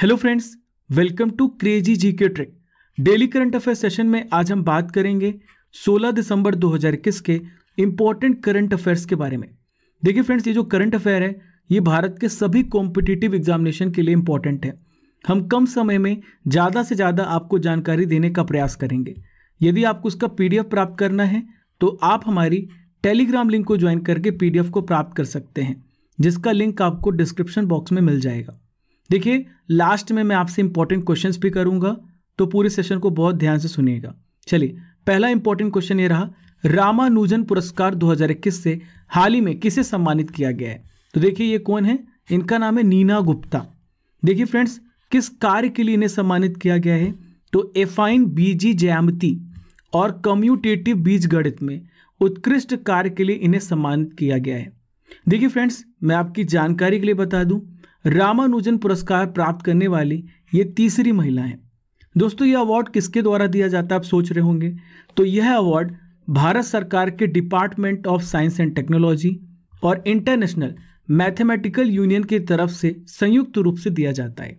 hello friends welcome to crazy G K trick daily current affair session में आज हम बात करेंगे 16 दिसंबर 2021 के इम्पॉर्टेंट करंट अफेयर्स के बारे में देखिए फ्रेंड्स ये जो करंट अफेयर है ये भारत के सभी कॉम्पिटिटिव एग्जामिनेशन के लिए इम्पॉर्टेंट है हम कम समय में ज़्यादा से ज़्यादा आपको जानकारी देने का प्रयास करेंगे यदि आपको उसका पी प्राप्त करना है तो आप हमारी टेलीग्राम लिंक को ज्वाइन करके पी को प्राप्त कर सकते हैं जिसका लिंक आपको डिस्क्रिप्शन बॉक्स में मिल जाएगा देखिए लास्ट में मैं आपसे इंपॉर्टेंट क्वेश्चन भी करूँगा तो पूरे सेशन को बहुत ध्यान से सुनिएगा चलिए पहला इंपॉर्टेंट क्वेश्चन ये रहा रामानुजन पुरस्कार 2021 से हाल ही में किसे सम्मानित किया गया है तो देखिए ये कौन है इनका नाम है नीना गुप्ता देखिए फ्रेंड्स किस कार्य के लिए इन्हें सम्मानित किया गया है तो एफाइन बीजी जयामती और कम्यूटेटिव बीज गणित में उत्कृष्ट कार्य के लिए इन्हें सम्मानित किया गया है देखिए फ्रेंड्स मैं आपकी जानकारी के लिए बता दूं रामानुजन पुरस्कार प्राप्त करने वाली ये तीसरी महिला हैं दोस्तों ये अवार्ड किसके द्वारा दिया जाता है आप सोच रहे होंगे तो यह अवार्ड भारत सरकार के department of science and technology और इंटरनेशनल मैथमेटिकल यूनियन की तरफ से संयुक्त रूप से दिया जाता है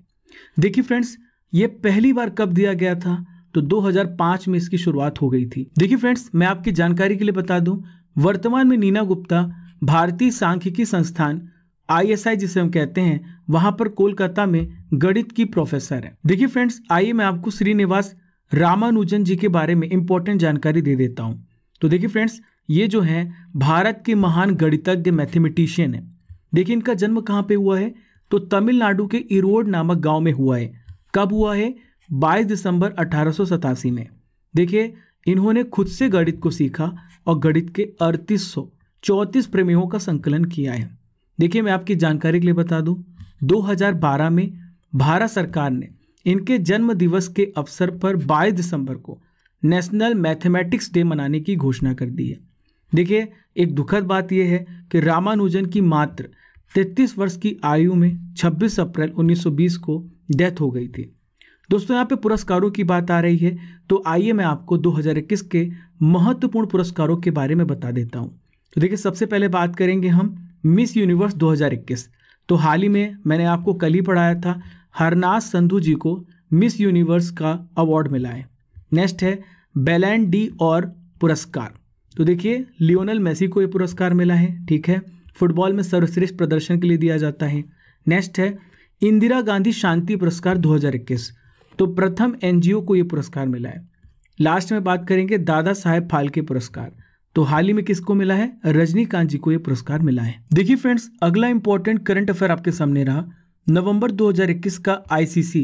देखिए फ्रेंड्स ये पहली बार कब दिया गया था तो 2005 में इसकी शुरुआत हो गई थी देखिए फ्रेंड्स मैं आपकी जानकारी के लिए बता दूं वर्तमान में नीना गुप्ता भारतीय सांख्यिकी संस्थान आईएसआई जिसे हम कहते हैं वहां पर कोलकाता में गणित की प्रोफेसर है देखिए फ्रेंड्स आइए मैं आपको श्रीनिवास रामानुजन जी के बारे में इंपॉर्टेंट जानकारी दे देता हूँ तो देखिए फ्रेंड्स ये जो है भारत के महान गणितज्ञ मैथमेटिशियन है देखिए इनका जन्म कहाँ पे हुआ है तो तमिलनाडु के इरोड नामक गांव में हुआ है कब हुआ है 22 दिसंबर अठारह में देखिए इन्होंने खुद से गणित को सीखा और गणित के अड़तीस सौ चौंतीस प्रमेयों का संकलन किया है देखिए मैं आपकी जानकारी के लिए बता दूं 2012 में भारत सरकार ने इनके जन्म दिवस के अवसर पर 22 दिसंबर को नेशनल मैथमेटिक्स डे मनाने की घोषणा कर दी है देखिए एक दुखद बात यह है कि रामानुजन की मात्र 33 वर्ष की आयु में 26 अप्रैल 1920 को डेथ हो गई थी दोस्तों यहाँ पे पुरस्कारों की बात आ रही है तो आइए मैं आपको 2021 के महत्वपूर्ण पुरस्कारों के बारे में बता देता हूँ तो देखिए सबसे पहले बात करेंगे हम मिस यूनिवर्स 2021 तो हाल ही में मैंने आपको कल ही पढ़ाया था हरनाज संधु जी को मिस यूनिवर्स का अवार्ड मिला है नेक्स्ट है बेलैंड डी और पुरस्कार तो देखिए लियोनल मेसी को ये पुरस्कार मिला है ठीक है फुटबॉल में सर्वश्रेष्ठ प्रदर्शन के लिए दिया जाता है नेक्स्ट है इंदिरा गांधी शांति पुरस्कार 2021 तो प्रथम एनजीओ को ये पुरस्कार मिला है लास्ट में बात करेंगे दादा साहेब फाल्के पुरस्कार तो हाल ही में किसको मिला है रजनीकांत जी को यह पुरस्कार मिला है देखिए फ्रेंड्स अगला इंपॉर्टेंट करंट अफेयर आपके सामने रहा नवंबर 2021 का ICC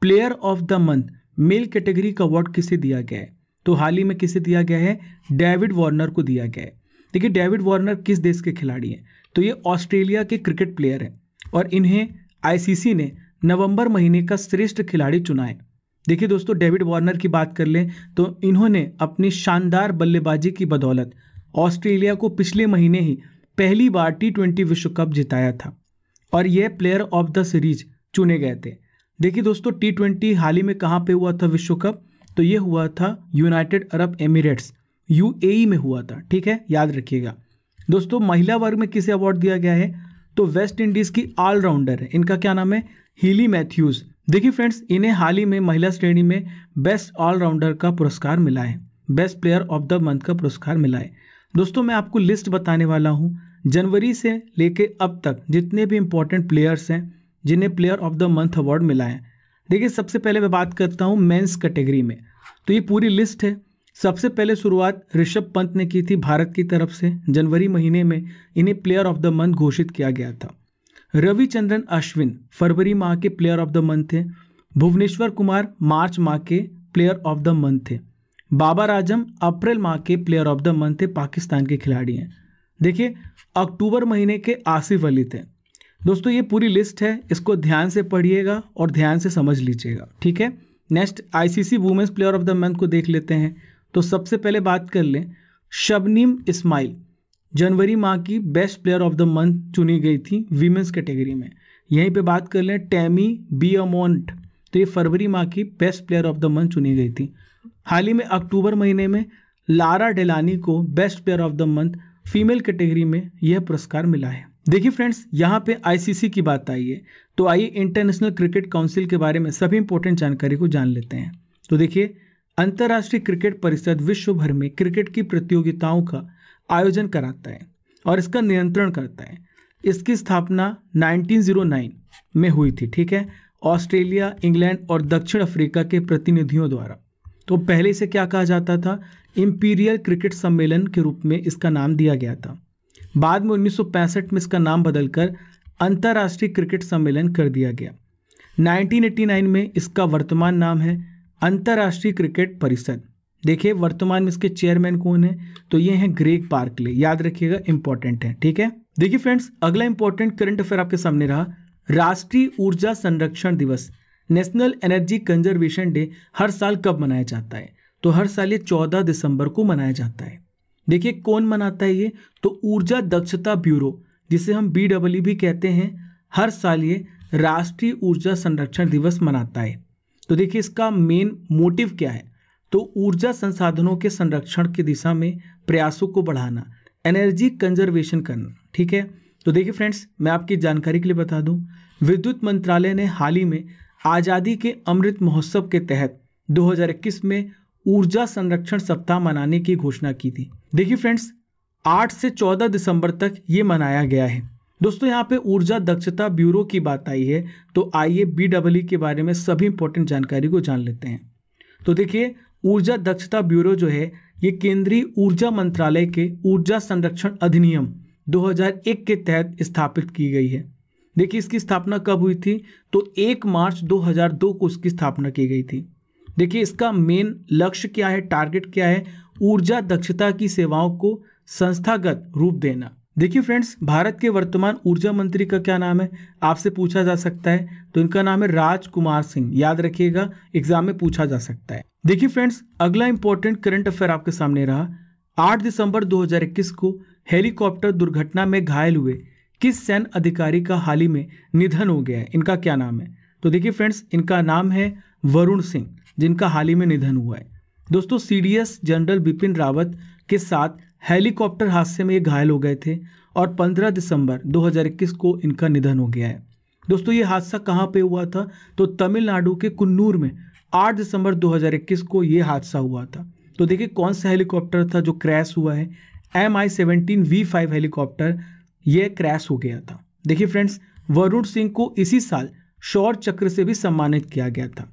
player of the month male category का अवार्ड किसे दिया गया है तो हाल ही में किसे दिया गया है डेविड वार्नर को दिया गया है देखिए डेविड वार्नर किस देश के खिलाड़ी हैं तो ये ऑस्ट्रेलिया के क्रिकेट प्लेयर हैं और इन्हें आईसीसी ने नवंबर महीने का श्रेष्ठ खिलाड़ी चुना है देखिए दोस्तों डेविड वार्नर की बात कर लें तो इन्होंने अपनी शानदार बल्लेबाजी की बदौलत ऑस्ट्रेलिया को पिछले महीने ही पहली बार टी ट्वेंटी विश्व कप जिताया था और ये प्लेयर ऑफ द सीरीज चुने गए थे देखिए दोस्तों टी ट्वेंटी हाल ही में कहाँ पे हुआ था विश्व कप तो ये हुआ था यूनाइटेड अरब एमिरेट्स यू में हुआ था ठीक है याद रखिएगा दोस्तों महिला वर्ग में किसे अवार्ड दिया गया है तो वेस्ट इंडीज़ की ऑलराउंडर है इनका क्या नाम है हीली मैथ्यूज़ देखिए फ्रेंड्स इन्हें हाल ही में महिला श्रेणी में बेस्ट ऑलराउंडर का पुरस्कार मिला है best player of the month का पुरस्कार मिला है दोस्तों मैं आपको लिस्ट बताने वाला हूँ जनवरी से लेके अब तक जितने भी इम्पोर्टेंट प्लेयर्स हैं जिन्हें player of the month award मिला है देखिए सबसे पहले मैं बात करता हूँ मेन्स कैटेगरी में तो ये पूरी लिस्ट है सबसे पहले शुरुआत ऋषभ पंत ने की थी भारत की तरफ से जनवरी महीने में इन्हें प्लेयर ऑफ द मंथ घोषित किया गया था रविचंद्रन अश्विन फरवरी माह के प्लेयर ऑफ द मंथ थे भुवनेश्वर कुमार मार्च माह के प्लेयर ऑफ द मंथ थे बाबर आजम अप्रैल माह के प्लेयर ऑफ द मंथ थे पाकिस्तान के खिलाड़ी हैं देखिए अक्टूबर महीने के आसिफ अली थे दोस्तों ये पूरी लिस्ट है इसको ध्यान से पढ़िएगा और ध्यान से समझ लीजिएगा ठीक है next ICC women's player of the month को देख लेते हैं तो सबसे पहले बात कर लें शबनीम इस्माइल जनवरी माह की best player of the month चुनी गई थी वीमेंस कैटेगरी में यहीं पे बात कर लें टैमी बी अमोंट तो ये फरवरी माह की best player of the month चुनी गई थी हाल ही में अक्टूबर महीने में लारा डेलानी को best player of the month female category में यह पुरस्कार मिला है देखिए फ्रेंड्स यहाँ पे आईसीसी की बात आई है तो आइए इंटरनेशनल क्रिकेट काउंसिल के बारे में सभी इंपॉर्टेंट जानकारी को जान लेते हैं तो देखिए अंतर्राष्ट्रीय क्रिकेट परिषद विश्व भर में क्रिकेट की प्रतियोगिताओं का आयोजन कराता है और इसका नियंत्रण करता है इसकी स्थापना 1909 में हुई थी ठीक है ऑस्ट्रेलिया इंग्लैंड और दक्षिण अफ्रीका के प्रतिनिधियों द्वारा तो पहले से क्या कहा जाता था इम्पीरियल क्रिकेट सम्मेलन के रूप में इसका नाम दिया गया था बाद में उन्नीस में इसका नाम बदलकर अंतर्राष्ट्रीय क्रिकेट सम्मेलन कर दिया गया 1989 में इसका वर्तमान नाम है अंतर्राष्ट्रीय क्रिकेट परिषद देखिए वर्तमान में इसके चेयरमैन कौन है तो ये हैं ग्रेग पार्कले याद रखिएगा इंपॉर्टेंट है ठीक है देखिए फ्रेंड्स अगला इंपॉर्टेंट करंट अफेयर आपके सामने रहा राष्ट्रीय ऊर्जा संरक्षण दिवस नेशनल एनर्जी कंजर्वेशन डे हर साल कब मनाया जाता है तो हर साल ये चौदह दिसंबर को मनाया जाता है देखिए कौन मनाता है ये तो ऊर्जा दक्षता ब्यूरो जिसे हम बी डब्ल्यू भी कहते हैं हर साल ये राष्ट्रीय ऊर्जा संरक्षण दिवस मनाता है तो देखिए इसका मेन मोटिव क्या है तो ऊर्जा संसाधनों के संरक्षण की दिशा में प्रयासों को बढ़ाना एनर्जी कंजर्वेशन करना ठीक है तो देखिए फ्रेंड्स मैं आपकी जानकारी के लिए बता दूं विद्युत मंत्रालय ने हाल ही में आज़ादी के अमृत महोत्सव के तहत 2021 में ऊर्जा संरक्षण सप्ताह मनाने की घोषणा की थी देखिए फ्रेंड्स 8 से 14 दिसंबर तक ये मनाया गया है दोस्तों यहाँ पे ऊर्जा दक्षता ब्यूरो की बात आई है तो आइए बी e के बारे में सभी इंपॉर्टेंट जानकारी को जान लेते हैं तो देखिए ऊर्जा दक्षता ब्यूरो जो है ये केंद्रीय ऊर्जा मंत्रालय के ऊर्जा संरक्षण अधिनियम 2001 के तहत स्थापित की गई है देखिए इसकी स्थापना कब हुई थी तो 1 मार्च 2002 को इसकी स्थापना की गई थी देखिए इसका मेन लक्ष्य क्या है टारगेट क्या है ऊर्जा दक्षता की सेवाओं को संस्थागत रूप देना देखिए फ्रेंड्स भारत के वर्तमान ऊर्जा मंत्री का क्या नाम है आपसे पूछा जा सकता है तो इनका नाम है राजकुमार सिंह याद रखिएगा एग्जाम में पूछा जा सकता है देखिए फ्रेंड्स अगला इंपॉर्टेंट करंट अफेयर आपके सामने रहा 8 दिसंबर 2021 को हेलीकॉप्टर दुर्घटना में घायल हुए किस सैन्य अधिकारी का हाल ही में निधन हो गया है इनका क्या नाम है तो देखिए फ्रेंड्स इनका नाम है वरुण सिंह जिनका हाल ही में निधन हुआ है दोस्तों सीडीएस जनरल बिपिन रावत के साथ हेलीकॉप्टर हादसे में ये घायल हो गए थे और 15 दिसंबर 2021 को इनका निधन हो गया है दोस्तों ये हादसा कहाँ पे हुआ था तो तमिलनाडु के कुन्नूर में 8 दिसंबर 2021 को ये हादसा हुआ था तो देखिए कौन सा हेलीकॉप्टर था जो क्रैश हुआ है M I seventeen V five helicopter ये क्रैश हो गया था देखिए फ्रेंड्स वरुण सिंह को इसी साल शौर्य चक्र से भी सम्मानित किया गया था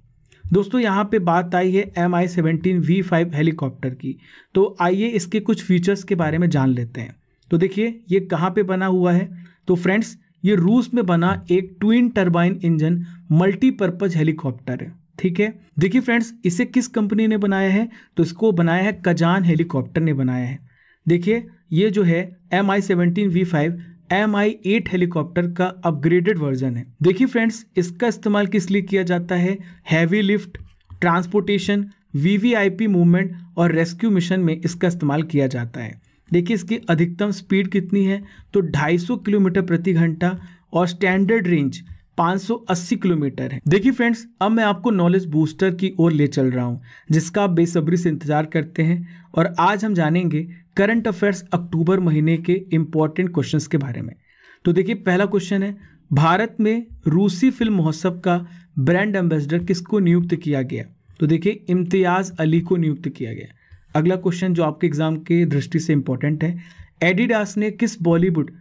दोस्तों यहाँ पे बात आई है M I seventeen V five helicopter की तो आइए इसके कुछ फीचर्स के बारे में जान लेते हैं तो देखिए ये कहाँ पे बना हुआ है तो फ्रेंड्स ये रूस में बना एक twin turbine engine multipurpose helicopter है ठीक है देखिए फ्रेंड्स इसे किस कंपनी ने बनाया है तो इसको बनाया है कजान हेलीकॉप्टर ने बनाया है देखिए ये जो है M I seventeen V five M I eight helicopter का अपग्रेडेड वर्जन है देखिए फ्रेंड्स इसका इस्तेमाल किस लिए किया जाता है heavy lift transportation V V I P movement और रेस्क्यू मिशन में इसका इस्तेमाल किया जाता है देखिए इसकी अधिकतम स्पीड कितनी है तो 250 किलोमीटर प्रति घंटा और स्टैंडर्ड रेंज 580 किलोमीटर है देखिए फ्रेंड्स अब मैं आपको नॉलेज बूस्टर की ओर ले चल रहा हूँ जिसका आप बेसब्री से इंतजार करते हैं और आज हम जानेंगे करंट अफेयर्स अक्टूबर महीने के इम्पॉर्टेंट क्वेश्चन के बारे में तो देखिए पहला क्वेश्चन है भारत में रूसी फिल्म महोत्सव का ब्रांड एम्बेसडर किसको नियुक्त किया गया तो देखिए इम्तियाज़ अली को नियुक्त किया गया अगला क्वेश्चन जो आपके एग्जाम के दृष्टि से इम्पोर्टेंट है एडिडास ने किस बॉलीवुड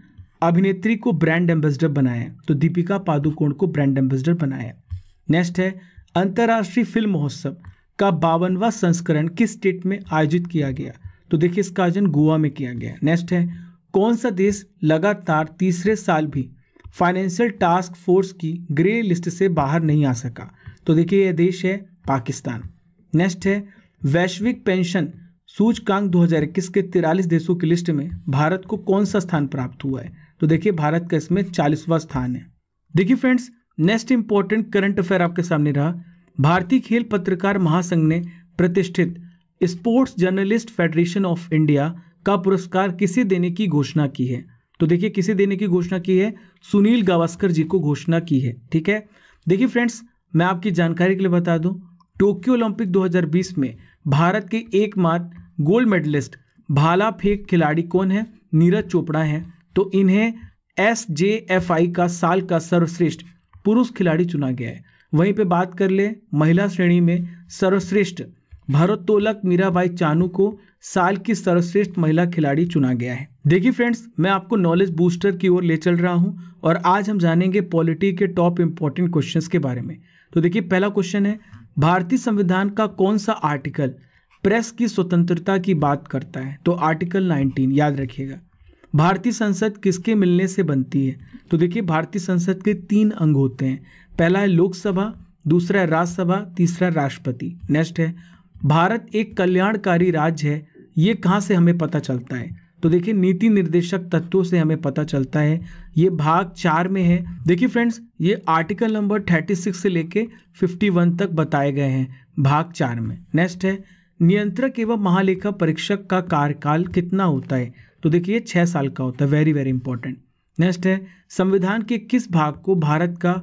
अभिनेत्री को ब्रांड एम्बेसडर बनाया तो दीपिका पादुकोण को ब्रांड एम्बेसडर बनाया नेक्स्ट है अंतर्राष्ट्रीय फिल्म महोत्सव का बावनवा संस्करण किस स्टेट में आयोजित किया गया तो देखिए इसका आयोजन गोवा में किया गया नेक्स्ट है कौन सा देश लगातार तीसरे साल भी फाइनेंशियल टास्क फोर्स की ग्रे लिस्ट से बाहर नहीं आ सका तो देखिए यह देश है पाकिस्तान नेक्स्ट है वैश्विक पेंशन सूचकांक 2021 के 43 देशों की लिस्ट में भारत को कौन सा स्थान प्राप्त हुआ है तो देखिए भारत का इसमें चालीसवा स्थान है देखिए friends next important current affair आपके सामने रहा भारतीय खेल पत्रकार महासंघ ने प्रतिष्ठित sports journalist federation of India का पुरस्कार किसे देने की घोषणा की है तो देखिए किसे देने की घोषणा की है सुनील गावस्कर जी को घोषणा की है ठीक है देखिए फ्रेंड्स मैं आपकी जानकारी के लिए बता दूं टोक्यो ओलंपिक 2020 में भारत के एकमात्र गोल्ड मेडलिस्ट भाला फेंक खिलाड़ी कौन है नीरज चोपड़ा है तो इन्हें एस जे एफ आई का साल का सर्वश्रेष्ठ पुरुष खिलाड़ी चुना गया है वहीं पे बात कर ले महिला श्रेणी में सर्वश्रेष्ठ भारोत्तोलक मीराबाई चानू को साल की सर्वश्रेष्ठ महिला खिलाड़ी चुना गया है देखिए फ्रेंड्स मैं आपको नॉलेज बूस्टर की ओर ले चल रहा हूं और आज हम जानेंगे पॉलिटी के टॉप इंपॉर्टेंट क्वेश्चंस के बारे में तो देखिए पहला क्वेश्चन है भारतीय संविधान का कौन सा आर्टिकल प्रेस की स्वतंत्रता की बात करता है तो आर्टिकल 19 याद रखिएगा भारतीय संसद किसके मिलने से बनती है तो देखिए भारतीय संसद के तीन अंग होते हैं पहला है लोकसभा दूसरा है राज्यसभा तीसरा राष्ट्रपति नेक्स्ट है भारत एक कल्याणकारी राज्य है ये कहाँ से हमें पता चलता है तो देखिए नीति निर्देशक तत्वों से हमें पता चलता है ये भाग चार में है देखिए फ्रेंड्स ये आर्टिकल नंबर थर्टी सिक्स से लेके फिफ्टी वन तक बताए गए हैं भाग चार में नेक्स्ट है नियंत्रक एवं महालेखा परीक्षक का कार्यकाल कितना होता है तो देखिए छः साल का होता है वेरी वेरी इंपॉर्टेंट नेक्स्ट है संविधान के किस भाग को भारत का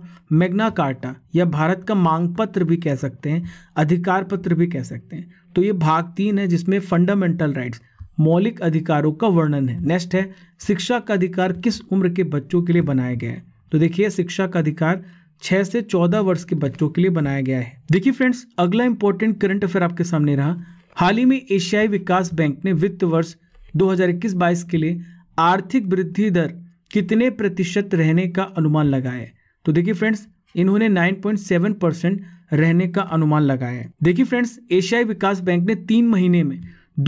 मैग्ना कार्टा या भारत का मांग पत्र भी कह सकते हैं अधिकार पत्र भी कह सकते हैं तो ये भाग तीन है जिसमें फंडामेंटल राइट्स मौलिक अधिकारों का वर्णन है नेक्स्ट है शिक्षा का अधिकार किस उम्र के बच्चों के लिए बनाया गया है तो देखिए शिक्षा का अधिकार छः से चौदह वर्ष के बच्चों के लिए बनाया गया है देखिए फ्रेंड्स अगला इंपॉर्टेंट करंट अफेयर आपके सामने रहा हाल ही में एशियाई विकास बैंक ने वित्त वर्ष 2021-22 के लिए आर्थिक वृद्धि दर कितने प्रतिशत रहने का अनुमान लगाए तो देखिए फ्रेंड्स इन्होंने 9.7 परसेंट रहने का अनुमान लगाया है देखिए फ्रेंड्स एशियाई विकास बैंक ने तीन महीने में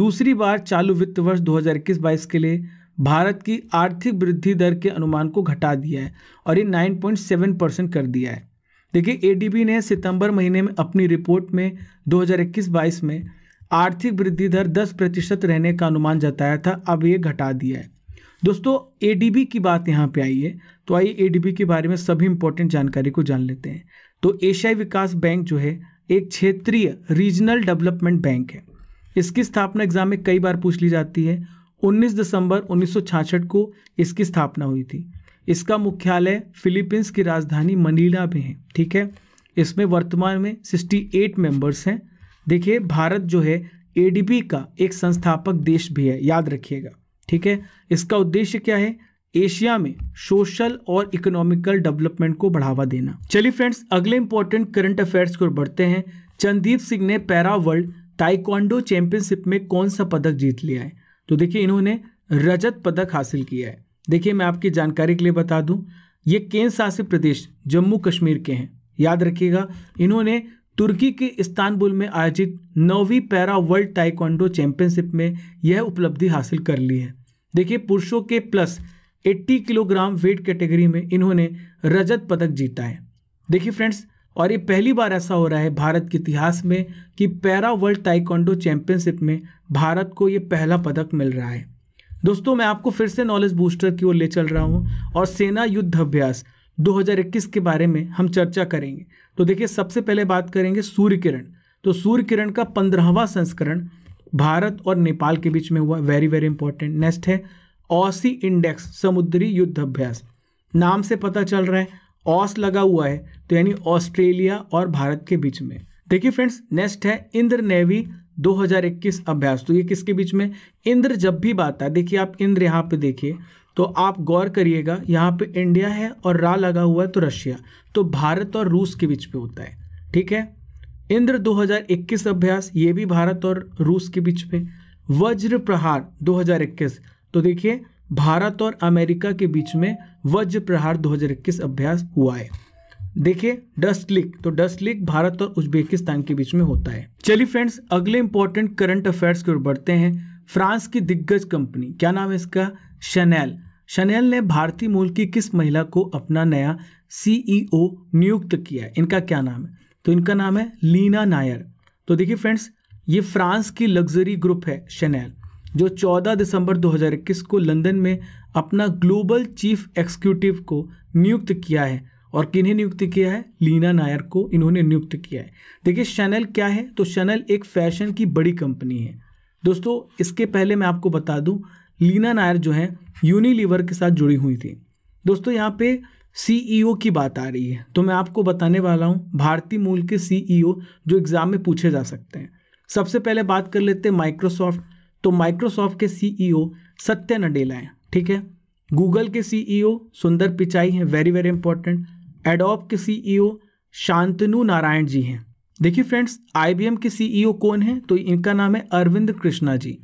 दूसरी बार चालू वित्त वर्ष 2021-22 के लिए भारत की आर्थिक वृद्धि दर के अनुमान को घटा दिया है और ये 9.7 परसेंट कर दिया है देखिए एडीबी ने सितंबर महीने में अपनी रिपोर्ट में 2021-22 में आर्थिक वृद्धि दर 10 प्रतिशत रहने का अनुमान जताया था अब ये घटा दिया है दोस्तों एडीबी की बात यहाँ पे आई है तो आइए एडीबी के बारे में सभी इंपॉर्टेंट जानकारी को जान लेते हैं तो एशियाई विकास बैंक जो है एक क्षेत्रीय रीजनल डेवलपमेंट बैंक है इसकी स्थापना एग्जाम में कई बार पूछ ली जाती है 19 दिसंबर उन्नीस को इसकी स्थापना हुई थी इसका मुख्यालय फिलीपींस की राजधानी मनीला में है ठीक है इसमें वर्तमान में 68 मेंबर्स हैं देखिए भारत जो है ए का एक संस्थापक देश भी है याद रखिएगा ठीक है इसका उद्देश्य क्या है एशिया में सोशल और इकोनॉमिकल डेवलपमेंट को बढ़ावा देना चलिए फ्रेंड्स अगले इंपॉर्टेंट करंट अफेयर्स को बढ़ते हैं चंदीप सिंह ने पैरा वर्ल्ड ताइक्वांडो चैंपियनशिप में कौन सा पदक जीत लिया है तो देखिए इन्होंने रजत पदक हासिल किया है देखिए मैं आपकी जानकारी के लिए बता दूं ये केंद्र शासित प्रदेश जम्मू कश्मीर के हैं याद रखिएगा इन्होंने तुर्की के इस्तानबुल में आयोजित नौवीं पैरा वर्ल्ड ताइक्वांडो चैंपियनशिप में यह उपलब्धि हासिल कर ली है देखिए पुरुषों के प्लस 80 किलोग्राम वेट कैटेगरी में इन्होंने रजत पदक जीता है देखिए फ्रेंड्स और ये पहली बार ऐसा हो रहा है भारत के इतिहास में कि पैरा वर्ल्ड ताइक्वांडो चैंपियनशिप में भारत को ये पहला पदक मिल रहा है दोस्तों मैं आपको फिर से नॉलेज बूस्टर की ओर ले चल रहा हूँ और सेना युद्ध अभ्यास 2021 के बारे में हम चर्चा करेंगे तो देखिए सबसे पहले बात करेंगे सूर्य किरण तो सूर्य किरण का पंद्रहवा संस्करण भारत और नेपाल के बीच में हुआ वेरी वेरी इंपॉर्टेंट नेक्स्ट है ऑसी इंडेक्स समुद्री युद्ध अभ्यास नाम से पता चल रहा है ऑस लगा हुआ है तो यानी ऑस्ट्रेलिया और भारत के बीच में देखिए फ्रेंड्स नेक्स्ट है इंद्र नेवी 2021 अभ्यास तो ये किसके बीच में इंद्र जब भी बात है देखिए आप इंद्र यहाँ पे देखिए तो आप गौर करिएगा यहाँ पे इंडिया है और रा लगा हुआ है तो रशिया तो भारत और रूस के बीच पे होता है ठीक है इंद्र 2021 अभ्यास ये भी भारत और रूस के बीच में वज्र प्रहार 2021 तो देखिए भारत और अमेरिका के बीच में वज्र प्रहार 2021 अभ्यास हुआ है देखिए डस्ट लीक तो डस्ट लीक भारत और उज्बेकिस्तान के बीच में होता है चलिए फ्रेंड्स अगले इंपॉर्टेंट करंट अफेयर्स की ओर बढ़ते हैं फ्रांस की दिग्गज कंपनी क्या नाम है इसका शनैल शनैल ने भारतीय मूल की किस महिला को अपना नया सीईओ e नियुक्त किया है इनका क्या नाम है तो इनका नाम है लीना नायर तो देखिए फ्रेंड्स ये फ्रांस की लग्जरी ग्रुप है शनैल जो 14 दिसंबर 2021 को लंदन में अपना ग्लोबल चीफ एक्सिक्यूटिव को नियुक्त किया है और किन्हें नियुक्त किया है लीना नायर को इन्होंने नियुक्त किया है देखिए शनैल क्या है तो शनैल एक फैशन की बड़ी कंपनी है दोस्तों इसके पहले मैं आपको बता दूं लीना नायर जो है यूनिलीवर के साथ जुड़ी हुई थी दोस्तों यहाँ पे सीईओ e की बात आ रही है तो मैं आपको बताने वाला हूँ भारतीय मूल के सीईओ e जो एग्ज़ाम में पूछे जा सकते हैं सबसे पहले बात कर लेते हैं माइक्रोसॉफ्ट तो माइक्रोसॉफ्ट के सीईओ e सत्य नडेला हैं ठीक है गूगल के सीईओ सुंदर पिचाई हैं वेरी वेरी इंपॉर्टेंट एडोप के सीईओ शांतनु नारायण जी हैं देखिए फ्रेंड्स आईबीएम के सीईओ कौन है तो इनका नाम है Arvind Krishna ji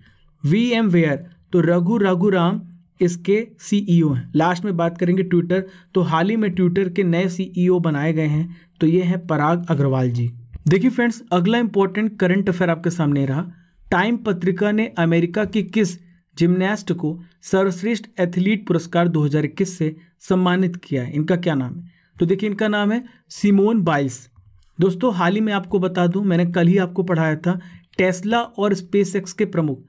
VMware तो रघु रघुराम इसके सीईओ e हैं लास्ट में बात करेंगे ट्विटर तो हाल ही में ट्विटर के नए सीईओ e बनाए गए हैं तो ये हैं पराग अग्रवाल जी देखिए फ्रेंड्स अगला इंपॉर्टेंट करंट अफेयर आपके सामने रहा टाइम पत्रिका ने अमेरिका की किस जिम्नास्ट को सर्वश्रेष्ठ एथलीट पुरस्कार 2021 से सम्मानित किया है इनका क्या नाम है तो देखिए इनका नाम है सिमोन बाइल्स दोस्तों हाल ही में आपको बता दूं मैंने कल ही आपको पढ़ाया था टेस्ला और स्पेसएक्स के प्रमुख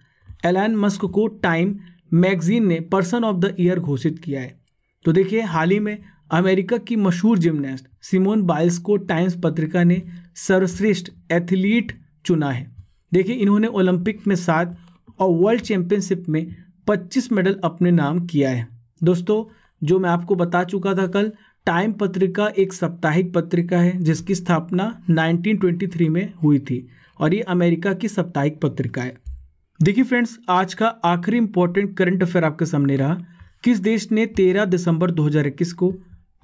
एलान मस्क को टाइम मैगजीन ने पर्सन ऑफ द ईयर घोषित किया है तो देखिए हाल ही में अमेरिका की मशहूर जिमनास्ट सिमोन बाइल्स को टाइम्स पत्रिका ने सर्वश्रेष्ठ एथलीट चुना है देखिए इन्होंने ओलंपिक में सात और वर्ल्ड चैम्पियनशिप में 25 मेडल अपने नाम किया है दोस्तों जो मैं आपको बता चुका था कल टाइम पत्रिका एक साप्ताहिक पत्रिका है जिसकी स्थापना 1923 में हुई थी और ये अमेरिका की साप्ताहिक पत्रिका है देखिए फ्रेंड्स आज का आखिरी इंपॉर्टेंट करंट अफेयर आपके सामने रहा किस देश ने 13 दिसंबर 2021 को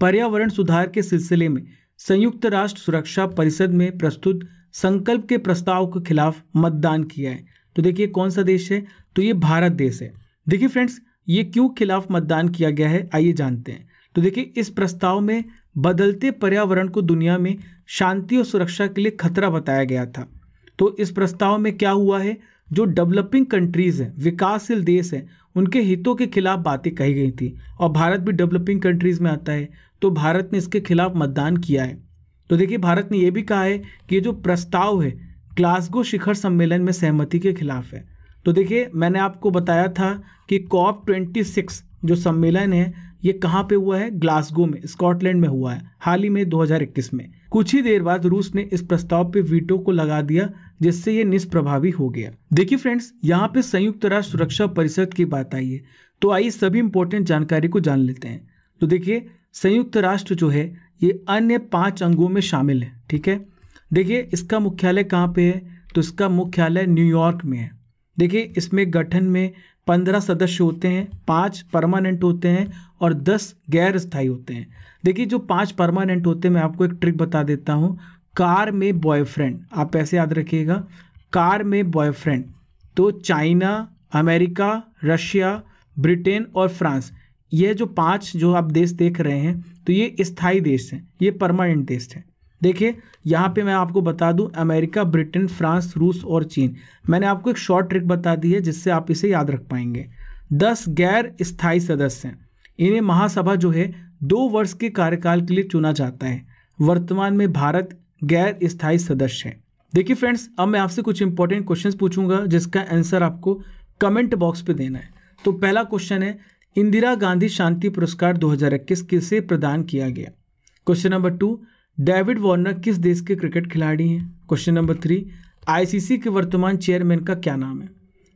पर्यावरण सुधार के सिलसिले में संयुक्त राष्ट्र सुरक्षा परिषद में प्रस्तुत संकल्प के प्रस्ताव के खिलाफ मतदान किया है तो देखिए कौन सा देश है तो ये भारत देश है देखिए फ्रेंड्स ये क्यों खिलाफ मतदान किया गया है आइए जानते हैं तो देखिए इस प्रस्ताव में बदलते पर्यावरण को दुनिया में शांति और सुरक्षा के लिए खतरा बताया गया था तो इस प्रस्ताव में क्या हुआ है जो डेवलपिंग कंट्रीज़ हैं विकासशील देश हैं उनके हितों के खिलाफ बातें कही गई थी और भारत भी डेवलपिंग कंट्रीज़ में आता है तो भारत ने इसके खिलाफ मतदान किया है तो देखिए भारत ने यह भी कहा है कि ये जो प्रस्ताव है ग्लासगो शिखर सम्मेलन में सहमति के खिलाफ है तो देखिए मैंने आपको बताया था कि कॉप ट्वेंटी सिक्स जो सम्मेलन है ये कहाँ पे हुआ है ग्लासगो में स्कॉटलैंड में हुआ है हाल ही में 2021 में कुछ ही देर बाद रूस ने इस प्रस्ताव पे वीटो को लगा दिया जिससे ये निष्प्रभावी हो गया देखिए फ्रेंड्स यहाँ पे संयुक्त राष्ट्र सुरक्षा परिषद की बात आई है तो आइए सभी इंपोर्टेंट जानकारी को जान लेते हैं तो देखिए संयुक्त राष्ट्र जो है ये अन्य पाँच अंगों में शामिल है ठीक है देखिए इसका मुख्यालय कहाँ पे है तो इसका मुख्यालय न्यूयॉर्क में है देखिए इसमें गठन में पंद्रह सदस्य होते हैं पाँच परमानेंट होते हैं और दस गैर स्थायी होते हैं देखिए जो पाँच परमानेंट होते हैं मैं आपको एक ट्रिक बता देता हूँ कार में बॉयफ्रेंड आप ऐसे याद रखिएगा कार में बॉयफ्रेंड तो चाइना अमेरिका रशिया ब्रिटेन और फ्रांस ये जो पांच जो आप देश देख रहे हैं तो ये स्थायी देश हैं ये परमानेंट देश हैं देखिए यहाँ पे मैं आपको बता दूँ अमेरिका ब्रिटेन फ्रांस रूस और चीन मैंने आपको एक शॉर्ट ट्रिक बता दी है जिससे आप इसे याद रख पाएंगे दस गैर स्थायी सदस्य हैं इन्हें महासभा जो है दो वर्ष के कार्यकाल के लिए चुना जाता है वर्तमान में भारत गैर स्थायी सदस्य है देखिए फ्रेंड्स अब मैं आपसे कुछ इंपॉर्टेंट क्वेश्चन पूछूंगा जिसका आंसर आपको कमेंट बॉक्स पे देना है तो पहला क्वेश्चन है इंदिरा गांधी शांति पुरस्कार 2021 किसे प्रदान किया गया question number two David Warner किस देश के क्रिकेट खिलाड़ी हैं क्वेश्चन नंबर थ्री आईसीसी के वर्तमान चेयरमैन का क्या नाम है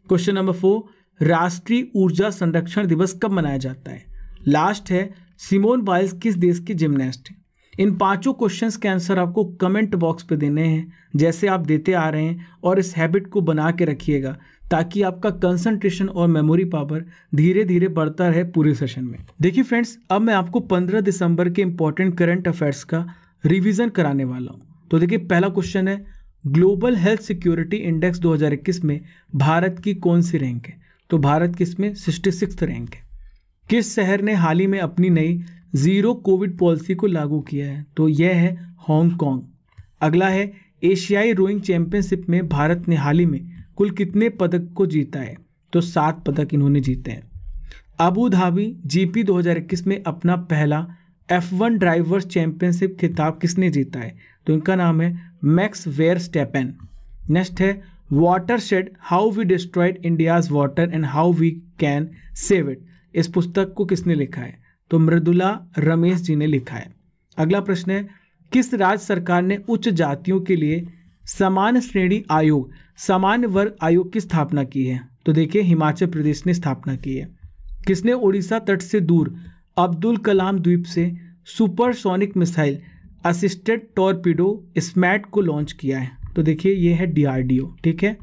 क्वेश्चन नंबर फोर राष्ट्रीय ऊर्जा संरक्षण दिवस कब मनाया जाता है लास्ट है सिमोन बाइल्स किस देश के जिमनास्ट हैं इन पांचों क्वेश्चंस के आंसर आपको कमेंट बॉक्स पे देने हैं जैसे आप देते आ रहे हैं और इस हैबिट को बना के रखिएगा ताकि आपका कंसंट्रेशन और मेमोरी पावर धीरे धीरे बढ़ता रहे पूरे सेशन में देखिए फ्रेंड्स अब मैं आपको 15 दिसंबर के इम्पॉर्टेंट करंट अफेयर्स का रिवीजन कराने वाला हूँ तो देखिए पहला क्वेश्चन है ग्लोबल हेल्थ सिक्योरिटी इंडेक्स 2021 में भारत की कौन सी रैंक है तो भारत किस में सिक्सटी सिक्स रैंक है किस शहर ने हाल ही में अपनी नई ज़ीरो कोविड पॉलिसी को लागू किया है तो यह है हांगकॉन्ग अगला है एशियाई रोइंग चैंपियनशिप में भारत ने हाल ही में कुल कितने पदक को जीता है तो सात पदक इन्होंने जीते हैं अबू धाबी जीपी 2021 में अपना पहला एफ वन ड्राइवर्स चैंपियनशिप खिताब किसने जीता है तो इनका नाम है मैक्स वेयर स्टेपन नेक्स्ट है watershed how we destroyed India's water and how we can save it इस पुस्तक को किसने लिखा है तो मृदुला रमेश जी ने लिखा है अगला प्रश्न है किस राज्य सरकार ने उच्च जातियों के लिए समान श्रेणी आयोग समान वर्ग आयोग की स्थापना की है तो देखिए हिमाचल प्रदेश ने स्थापना की है किसने उड़ीसा तट से दूर अब्दुल कलाम द्वीप से supersonic missile assisted torpedo SMART को लॉन्च किया है तो देखिए ये है डीआरडीओ ठीक है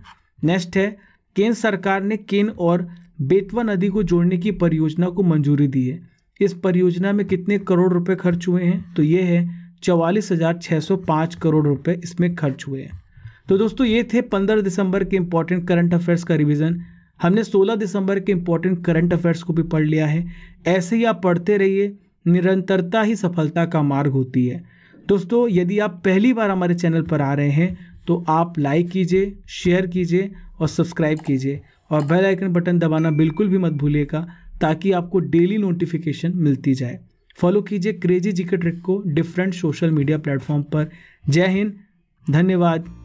नेक्स्ट है केंद्र सरकार ने केन और बेतवा नदी को जोड़ने की परियोजना को मंजूरी दी है इस परियोजना में कितने करोड़ रुपए खर्च हुए हैं तो ये है चवालीस हज़ार छः सौ पाँच करोड़ रुपए इसमें खर्च हुए हैं तो दोस्तों ये थे पंद्रह दिसंबर के इंपॉर्टेंट करंट अफेयर्स का रिविज़न हमने 16 दिसंबर के इम्पोर्टेंट करंट अफेयर्स को भी पढ़ लिया है ऐसे ही आप पढ़ते रहिए निरंतरता ही सफलता का मार्ग होती है दोस्तों यदि आप पहली बार हमारे चैनल पर आ रहे हैं तो आप लाइक कीजिए शेयर कीजिए और सब्सक्राइब कीजिए और बेल आइकन बटन दबाना बिल्कुल भी मत भूलिएगा ताकि आपको डेली नोटिफिकेशन मिलती जाए फॉलो कीजिए क्रेजी जी के ट्रिक को डिफरेंट सोशल मीडिया प्लेटफॉर्म पर जय हिंद धन्यवाद